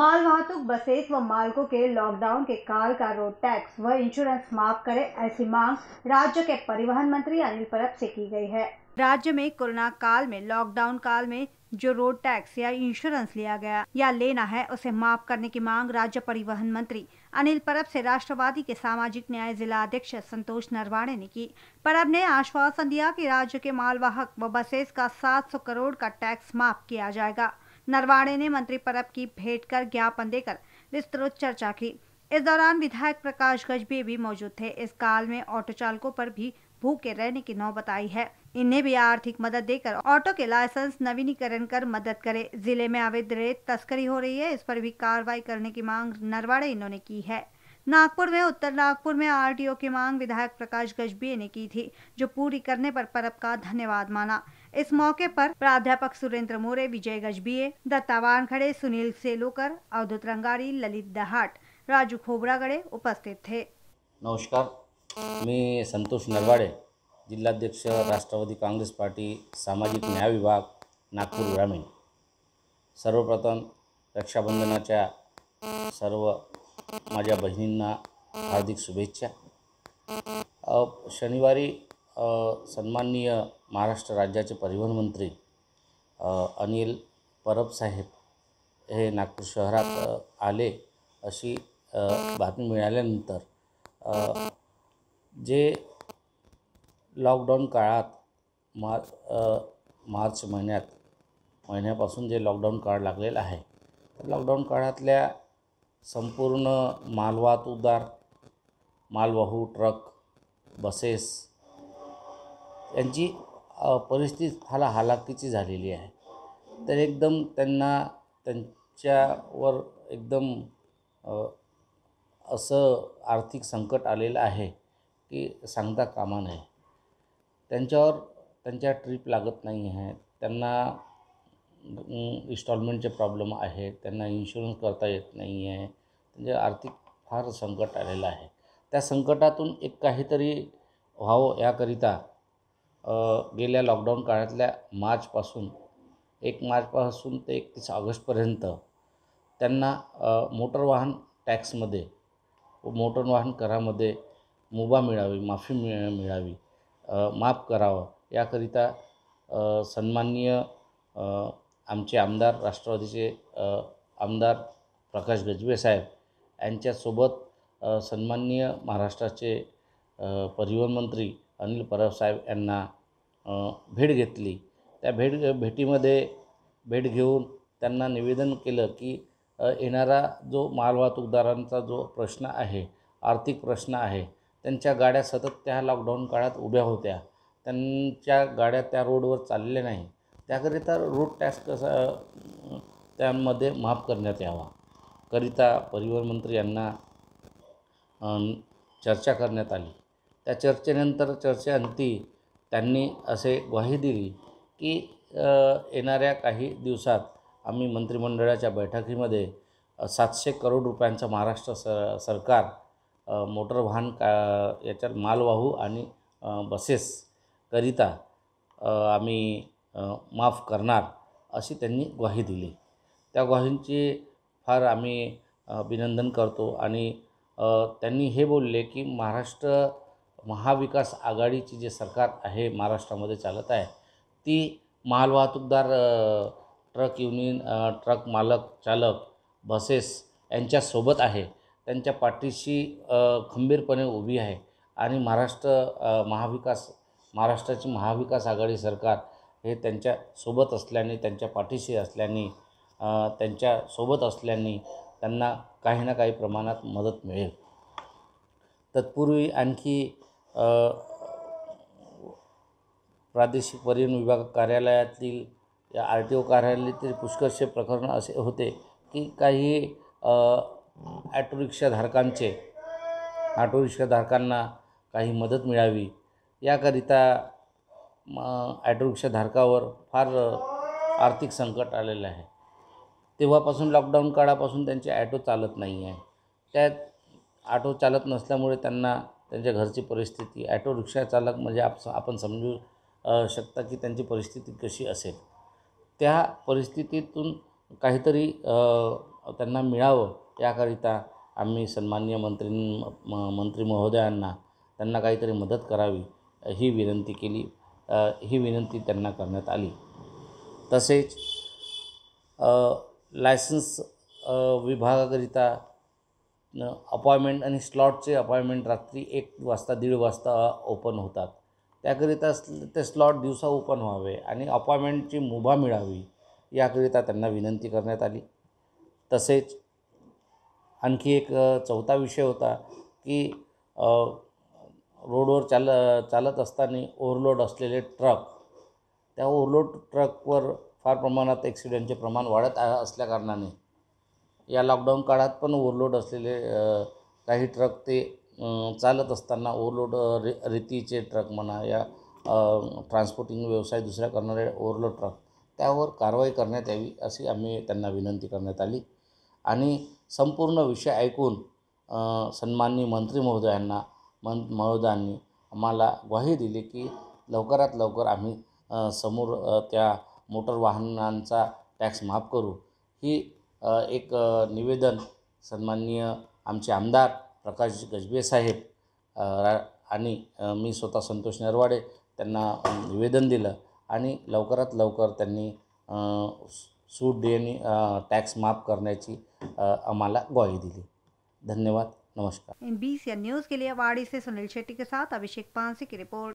माल वाहतुक बसेस व मालकों के लॉकडाउन के काल का रोड टैक्स व इंश्योरेंस माफ करे ऐसी मांग राज्य के परिवहन मंत्री अनिल परब से की गई है राज्य में कोरोना काल में लॉकडाउन काल में जो रोड टैक्स या इंश्योरेंस लिया गया या लेना है उसे माफ करने की मांग राज्य परिवहन मंत्री अनिल परब से राष्ट्रवादी के सामाजिक न्याय जिला अध्यक्ष संतोष नरवाणे ने की परब ने आश्वासन दिया कि राज्य के मालवाहक व बसेस का 700 करोड़ का टैक्स माफ किया जाएगा नरवाड़े ने मंत्री परब की भेंट कर ज्ञापन देकर विस्तृत चर्चा की इस दौरान विधायक प्रकाश गजबे भी मौजूद थे इस काल में ऑटो चालकों पर भी भूखे रहने की नौबत आई है इन्हें भी आर्थिक मदद देकर ऑटो के लाइसेंस नवीनीकरण कर मदद करे जिले में अवैध रेत तस्करी हो रही है इस पर भी कार्रवाई करने की मांग नरवाड़े इन्होंने की है नागपुर में उत्तर नागपुर में आरटीओ की मांग विधायक प्रकाश गजबीय ने की थी जो पूरी करने पर परब का धन्यवाद माना इस मौके पर प्राध्यापक सुरेंद्र मोरे विजय गजबीय दत्ता वानखड़े सुनील सेलोकर अवधुत रंगारी ललित दहाट राजू खोबरागड़े उपस्थित थे नमस्कार मैं संतोष नरवाडे जिलाध्यक्ष राष्ट्रवादी कांग्रेस पार्टी सामाजिक न्याय विभाग नागपुर ग्रामीण सर्वप्रथम रक्षाबंधना सर्व माझ्या बहिणींना हार्दिक शुभेच्छा शनिवारी सन्माननीय महाराष्ट्र राज्याचे परिवहन मंत्री अनिल परबसाहेब हे नागपूर शहरात आले अशी बातमी मिळाल्यानंतर जे लॉकडाऊन काळात मार मार्च महिन्यात महिन्यापासून जे लॉकडाऊन काळ लागलेलं आहे लॉकडाऊन काळातल्या संपूर्ण मालवाहतूकदार मालवाहू ट्रक बसेस यांची परिस्थिती हाला हालाकीची झालेली आहे तर एकदम त्यांना त्यांच्यावर एकदम असं आर्थिक संकट आलेलं आहे की सांगता कामा नये त्यांच्यावर त्यांच्या ट्रीप लागत नाही आहे त्यांना इन्स्टॉलमेंटचे प्रॉब्लेम आहेत त्यांना इन्शुरन्स करता येत नाही आहे म्हणजे आर्थिक फार संकट आलेलं आहे त्या संकटातून एक काहीतरी व्हावं याकरिता गेल्या लॉकडाऊन काळातल्या मार्चपासून एक मार्चपासून ते एकतीस ऑगस्टपर्यंत त्यांना मोटर वाहन टॅक्समध्ये मोटर वाहन करामध्ये मुभा मिळावी माफी मिळ मिळावी माफ करावं याकरिता सन्माननीय आमचे आमदार राष्ट्रवादीचे आमदार प्रकाश गजबे साहेब यांच्यासोबत सन्माननीय महाराष्ट्राचे परिवहन मंत्री अनिल परब साहेब यांना भेट घेतली त्या भेट भेटीमध्ये भेट घेऊन त्यांना निवेदन केलं की येणारा जो मालवाहतूकदारांचा जो प्रश्न आहे आर्थिक प्रश्न आहे त्यांच्या गाड्या सतत त्या लॉकडाऊन काळात उभ्या होत्या त्यांच्या गाड्या त्या रोडवर चालल्या नाही त्याकरिता रोड टॅक्स कसा त्यांमध्ये माफ करण्यात यावा करिता परिवहन मंत्री यांना चर्चा करण्यात आली त्या चर्चेनंतर चर्चेअंती त्यांनी असे ग्वाही दिली की येणाऱ्या काही दिवसात आम्ही मंत्रिमंडळाच्या बैठकीमध्ये सातशे करोड रुपयांचं महाराष्ट्र स सरकार मोटर वाहन का याच्यात मालवाहू आणि बसेसकरिता आम्ही माफ करणार अशी त्यांनी ग्वाही दिली त्या ग्वाहींचे फार आम्ही अभिनंदन करतो आणि त्यांनी हे बोलले की महाराष्ट्र महाविकास आघाडीची जे सरकार आहे महाराष्ट्रामध्ये चालत आहे ती मालवाहतूकदार ट्रक युनियन ट्रक मालक चालक बसेस यांच्यासोबत आहे त्यांच्या पाठीशी खंबीरपणे उभी आहे आणि महाराष्ट्र महाविकास महाराष्ट्राची महाविकास आघाडी सरकार हे त्यांच्या सोबत असल्याने त्यांच्या पाठीशी असल्याने त्यांच्या सोबत असल्याने त्यांना काही ना काही प्रमाणात मदत मिळेल तत्पूर्वी आणखी प्रादेशिक परिवहन विभाग कार्यालयातील या आर टी ओ कार्यालयातील पुष्कळसे प्रकरण असे होते की काही ॲटोरिक्षाधारकांचे रिक्षाधारकांचे काही मदत मिळावी याकरिता धारकावर फार आर्थिक संकट आलेलं आहे तेव्हापासून लॉकडाऊन काळापासून त्यांचे ॲटो चालत नाही आहे त्यात ऑटो चालत नसल्यामुळे त्यांना त्यांच्या घरची परिस्थिती ॲटो रिक्षा चालक म्हणजे आप आपण समजू शकता की त्यांची परिस्थिती कशी असेल त्या परिस्थितीतून काहीतरी त्यांना मिळावं याकरिता आम्ही सन्मान्य मंत्री मंत्री महोदयांना त्यांना काहीतरी मदत करावी ही विनंती केली ही विनंती त्यांना करण्यात आली तसेच लायसन्स विभागाकरिता अपॉइंटमेंट आणि स्लॉटचे अपॉइंटमेंट रात्री एक वाजता दीड वाजता ओपन होतात त्याकरिता ते स्लॉट दिवसा ओपन व्हावे आणि अपॉइंटमेंटची मुभा मिळावी याकरिता त्यांना विनंती करण्यात आली तसेच आणखी एक चौथा विषय होता की रोडवर चाल चालत असताना ओव्हरलोड असलेले ट्रक त्या ओव्हरलोड ट्रकवर फार प्रमाणात ॲक्सिडेंटचे प्रमाण वाढत असल्याकारणाने या लॉकडाऊन काळात पण ओव्हरलोड असलेले काही ट्रक ते चालत असताना ओव्हरलोड रे रीतीचे ट्रक म्हणा या ट्रान्सपोर्टिंग व्यवसाय दुसऱ्या करणारे ओव्हरलोड ट्रक त्यावर कारवाई करण्यात यावी अशी आम्ही त्यांना विनंती करण्यात आली आणि संपूर्ण विषय ऐकून सन्माननीय मंत्री महोदयांना मन महोदयांनी आम्हाला ग्वाही दिली की लवकरात लवकर आम्ही समोर त्या मोटर वाहनांचा टॅक्स माफ करू ही एक निवेदन सन्माननीय आमचे आमदार प्रकाश गजबे साहेब आणि मी स्वतः संतोष नरवाडे त्यांना निवेदन दिलं आणि लवकरात लवकर त्यांनी सूट देणे टॅक्स माफ करण्याची आम्हाला ग्वाही दिली धन्यवाद नमस्कार एन न्यूज के लिए वाड़ी से सुनील शेट्टी के साथ अभिषेक पांसी की रिपोर्ट